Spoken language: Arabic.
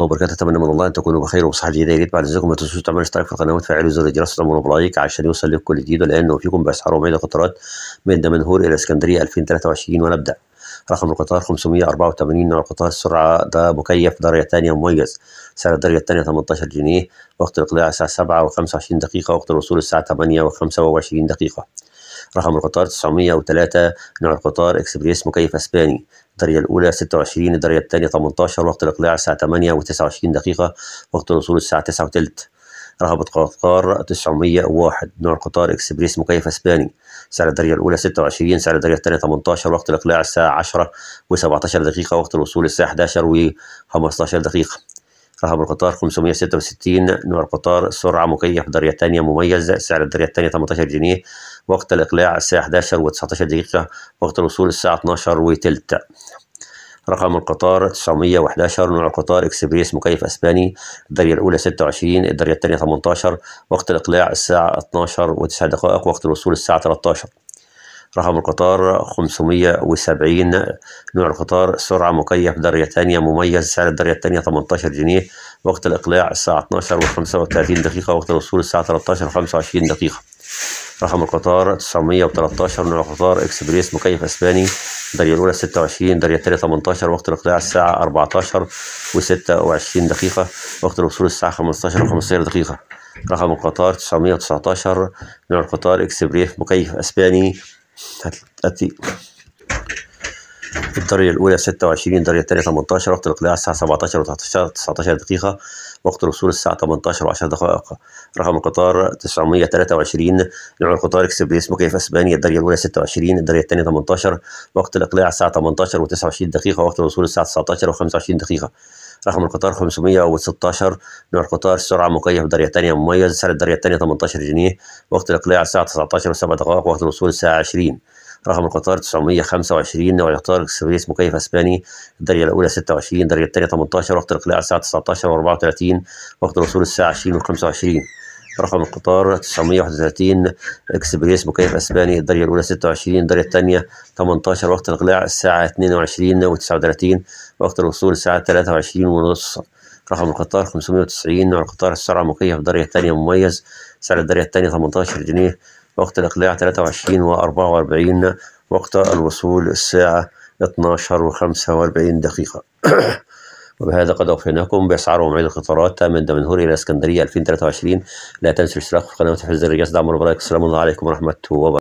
الله وبركاته اتمنى من الله ان تكونوا بخير وبصحه جيده يا ريت بعد اذنكم ما تنسوش تعملوا اشتراك في القناه وتفعلوا زر الجرس وتعملوا بلايك عشان يوصل لكم كل جديد والان فيكم باسعار ومعيد قطارات من دمنهور الى اسكندريه 2023 ونبدا رقم القطار 584 نوع القطار السرعه ده مكيف درجه ثانيه مميز سعر الدرجه الثانيه 18 جنيه وقت الاقلاع الساعه 7 و25 دقيقه وقت الوصول الساعه 8 و25 دقيقه رقم القطار 903 نوع القطار اكسبريس مكيف اسباني الدرجة الأولى 26 الدرجة الثانية 18 وقت الإقلاع الساعة 8 و29 دقيقة وقت الوصول الساعة 9 وثلث رهبة قطار 901 نوع قطار إكسبريس مكيف إسباني سعر الدرجة الأولى 26 سعر الدرجة الثانية 18 وقت الإقلاع الساعة 10 و17 دقيقة وقت الوصول الساعة 11 و15 دقيقة رهب القطار 566 نوع القطار سرعة مكيف درجة ثانية مميز سعر الدرجة الثانية 18 جنيه وقت الإقلاع الساعة 11 و19 دقيقة وقت الوصول الساعة 12 وتلت رقم القطار 911 نوع القطار اكسبريس مكيف اسباني الدرجه الاولى 26 الدرجه الثانيه 18 وقت الاقلاع الساعه 12 و9 دقائق وقت الوصول الساعه 13 رقم القطار 570 نوع القطار سرعة مكيف درجة ثانية مميز سعر الدرجة الثانية 18 جنيه وقت الإقلاع الساعة 12 و35 دقيقة وقت الوصول الساعة 13 25 دقيقة رقم القطار 913 نوع القطار اكسبريس مكيف اسباني درية الاولى 26 درية الثانيه 18 وقت الاقلاع الساعه 14 و26 دقيقه وقت الوصول الساعه 15 و15 دقيقه رقم القطار 919 نوع القطار اكسبريس مكيف اسباني هتأتي الدرجة الأولى 26 الدرجة الثانية 18 وقت الإقلاع الساعة 17 و19 19 دقيقة وقت الوصول الساعة 18 و10 دقائق رقم القطار 923 نوع القطار اكسبريس مكيف أسبانيا الدرجة الأولى 26 الدرجة الثانية 18 وقت الإقلاع الساعة 18 و29 دقيقة وقت الوصول الساعة 19 و25 دقيقة رقم القطار 516 نوع القطار سرعة مكيف درجة ثانية مميز سعر الدرجة الثانية 18 جنيه وقت الإقلاع الساعة 19 و7 دقائق وقت الوصول الساعة 20 رقم القطار 925 نوع القطار السويس مكيف اسباني الدرجة الأولى 26 الدرجة الثانية 18 وقت الإقلاع الساعة 19 و34 وقت الوصول الساعة 20 و25 رقم القطار 931 اكسبريس مكيف اسباني الدرجه الاولى 26 الدرجه الثانيه 18 وقت الاقلاع الساعه 22 و39 وقت الوصول الساعه 23 ونص رقم القطار 590 نوع القطار السرعه مكيف الدرجة الثانية مميز سعر الدرجه الثانيه 18 جنيه وقت الإقلاع 23 و 44 وقت الوصول الساعة 12 و 45 دقيقة وبهذا قد وفيناكم بأسعار ومعيد القطارات من دمنهور إلى اسكندرية 2023 لا تنسوا الاشتراك في قناة تلفزيون الرجاس دعم البرامج السلام عليكم ورحمة الله وبركاته